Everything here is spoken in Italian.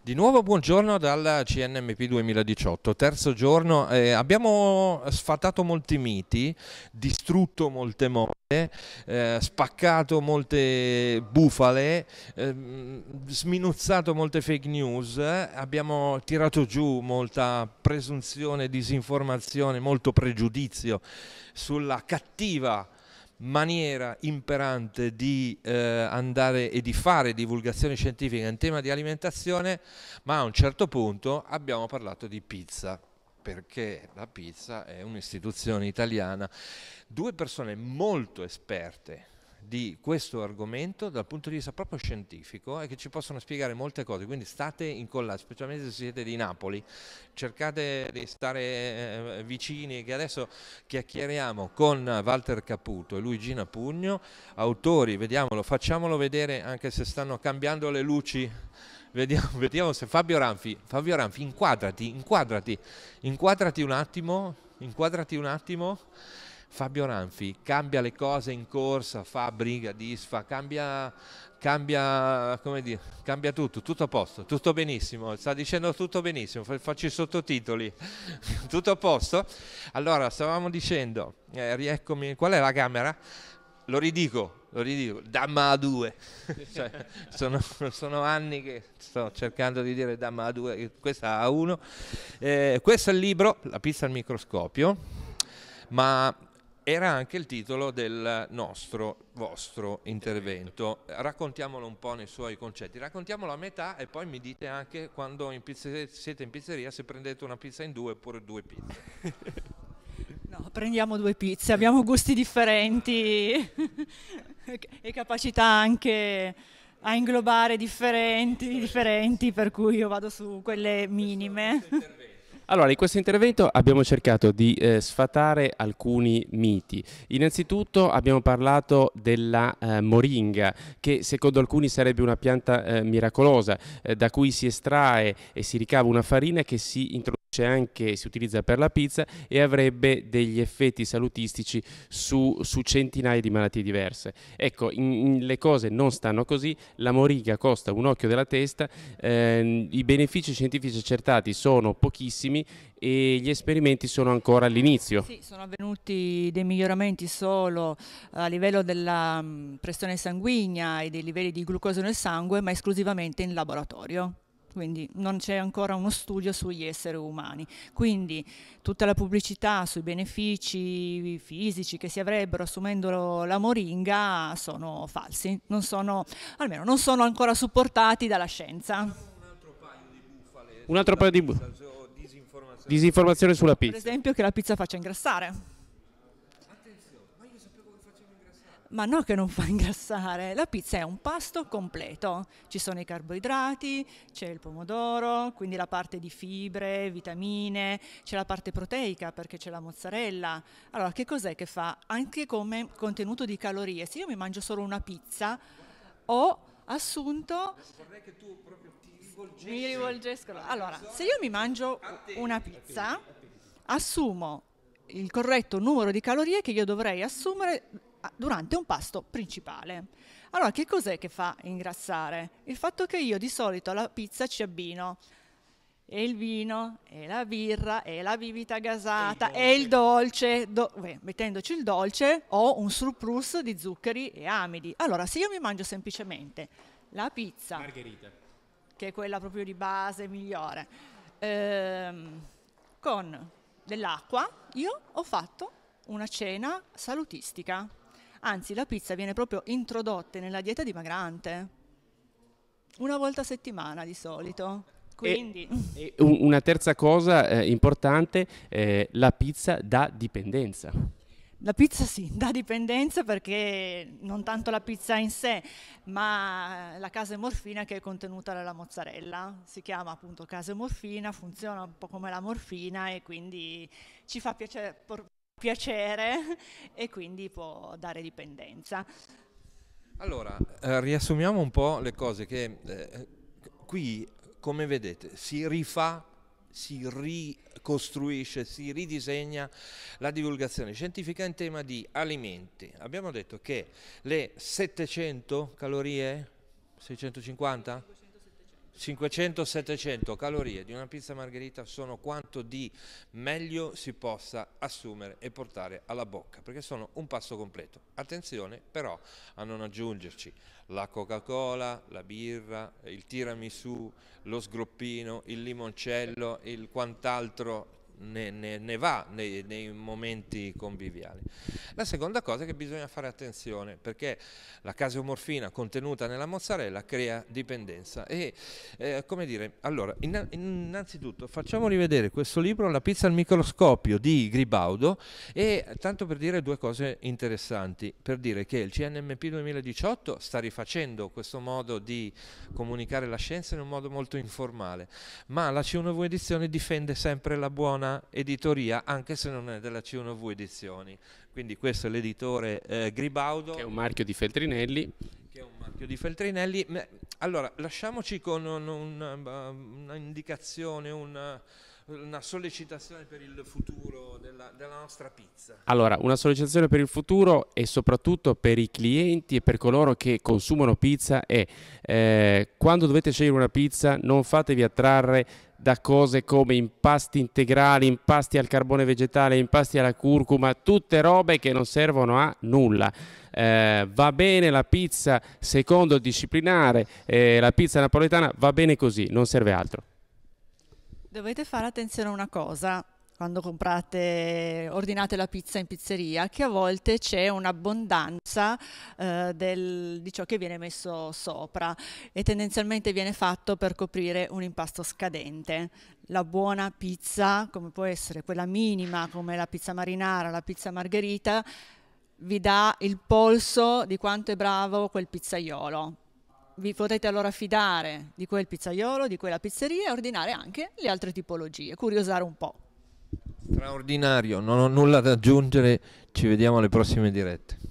Di nuovo buongiorno dal CNMP 2018, terzo giorno. Eh, abbiamo sfatato molti miti, distrutto molte mode, eh, spaccato molte bufale, eh, sminuzzato molte fake news, eh. abbiamo tirato giù molta presunzione, disinformazione, molto pregiudizio sulla cattiva maniera imperante di eh, andare e di fare divulgazione scientifica in tema di alimentazione, ma a un certo punto abbiamo parlato di pizza perché la pizza è un'istituzione italiana. Due persone molto esperte di questo argomento dal punto di vista proprio scientifico e che ci possono spiegare molte cose, quindi state incollati, specialmente se siete di Napoli, cercate di stare eh, vicini, che adesso chiacchieriamo con Walter Caputo e Luigina Pugno, autori, vediamolo, facciamolo vedere anche se stanno cambiando le luci. Vediamo, vediamo se Fabio Ranfi, Fabio Ranfi inquadrati, inquadrati, inquadrati un attimo, inquadrati un attimo. Fabio Ranfi cambia le cose in corsa, fa briga, disfa, cambia, cambia, dire, cambia tutto, tutto a posto, tutto benissimo, sta dicendo tutto benissimo, faccio i sottotitoli, tutto a posto. Allora, stavamo dicendo, eh, rieccomi, qual è la camera? Lo ridico, lo ridico, damma a 2 cioè, sono, sono, anni che sto cercando di dire damma a 2 questa a 1 Eh, questo è il libro, La pizza al microscopio, ma era anche il titolo del nostro, vostro intervento. Raccontiamolo un po' nei suoi concetti, raccontiamolo a metà e poi mi dite anche quando in pizzeria, siete in pizzeria se prendete una pizza in due oppure due pizze. No, prendiamo due pizze, abbiamo gusti differenti e capacità anche a inglobare differenti, differenti, per cui io vado su quelle minime. Allora, in questo intervento abbiamo cercato di eh, sfatare alcuni miti. Innanzitutto abbiamo parlato della eh, moringa, che secondo alcuni sarebbe una pianta eh, miracolosa, eh, da cui si estrae e si ricava una farina che si introduce anche, si utilizza per la pizza e avrebbe degli effetti salutistici su, su centinaia di malattie diverse. Ecco, in, in, le cose non stanno così, la moriga costa un occhio della testa, ehm, i benefici scientifici accertati sono pochissimi e gli esperimenti sono ancora all'inizio. Sì, sono avvenuti dei miglioramenti solo a livello della pressione sanguigna e dei livelli di glucosio nel sangue, ma esclusivamente in laboratorio quindi non c'è ancora uno studio sugli esseri umani. Quindi tutta la pubblicità sui benefici fisici che si avrebbero assumendo la moringa sono falsi, non sono, almeno non sono ancora supportati dalla scienza. Un altro paio di bufale. Un altro paio di bufale. Disinformazione. sulla pizza. Per esempio che la pizza faccia ingrassare. ma no che non fa ingrassare, la pizza è un pasto completo, ci sono i carboidrati, c'è il pomodoro, quindi la parte di fibre, vitamine, c'è la parte proteica perché c'è la mozzarella. Allora che cos'è che fa? Anche come contenuto di calorie, se io mi mangio solo una pizza ho assunto... Vorrei che tu proprio ti rivolgessi. Mi rivolgesco. Allora, se io mi mangio una pizza, assumo il corretto numero di calorie che io dovrei assumere durante un pasto principale. Allora, che cos'è che fa ingrassare? Il fatto che io di solito alla pizza ci abbino e il vino, e la birra, e la bibita gasata, e il dolce. E il dolce do, beh, mettendoci il dolce ho un surplus di zuccheri e amidi. Allora, se io mi mangio semplicemente la pizza, Margherita. che è quella proprio di base migliore, ehm, con dell'acqua, io ho fatto una cena salutistica. Anzi, la pizza viene proprio introdotta nella dieta dimagrante. Una volta a settimana di solito. Quindi... E, e una terza cosa eh, importante, eh, la pizza da dipendenza. La pizza sì, da dipendenza perché non tanto la pizza in sé, ma la casemorfina che è contenuta nella mozzarella. Si chiama appunto casemorfina, funziona un po' come la morfina e quindi ci fa piacere por- piacere e quindi può dare dipendenza. Allora, eh, riassumiamo un po' le cose che eh, qui, come vedete, si rifà, si ricostruisce, si ridisegna la divulgazione scientifica in tema di alimenti. Abbiamo detto che le 700 calorie, 650? 500-700 calorie di una pizza margherita sono quanto di meglio si possa assumere e portare alla bocca, perché sono un pasto completo. Attenzione però a non aggiungerci la Coca-Cola, la birra, il tiramisù, lo sgroppino, il limoncello, il quant'altro ne, ne, ne va nei, nei, momenti conviviali. La seconda cosa è che bisogna fare attenzione perché la caseomorfina contenuta nella mozzarella crea dipendenza e eh, come dire, allora innanzitutto facciamo rivedere questo libro La pizza al microscopio di Gribaudo e tanto per dire due cose interessanti, per dire che il CNMP 2018 sta rifacendo questo modo di comunicare la scienza in un modo molto informale, ma la C1V edizione difende sempre la buona una editoria anche se non è della C1V Edizioni. Quindi questo è l'editore eh, Gribaudo. Che è un marchio di Feltrinelli. Che è un marchio di Feltrinelli. Allora, lasciamoci con un'indicazione, un, una, una sollecitazione per il futuro della, della, nostra pizza? Allora, una sollecitazione per il futuro e soprattutto per i clienti e per coloro che consumano pizza è eh, quando dovete scegliere una pizza non fatevi attrarre da cose come impasti integrali, impasti al carbone vegetale, impasti alla curcuma, tutte robe che non servono a nulla. Eh, va bene la pizza secondo il disciplinare, eh, la pizza napoletana va bene così, non serve altro. Dovete fare attenzione a una cosa, quando comprate, ordinate la pizza in pizzeria, che a volte c'è un'abbondanza eh, del, di ciò che viene messo sopra e tendenzialmente viene fatto per coprire un impasto scadente. La buona pizza, come può essere quella minima, come la pizza marinara, la pizza margherita, vi dà il polso di quanto è bravo quel pizzaiolo. Vi potete allora fidare di quel pizzaiolo, di quella pizzeria e ordinare anche le altre tipologie, curiosare un po' straordinario, non ho nulla da aggiungere, ci vediamo alle prossime dirette.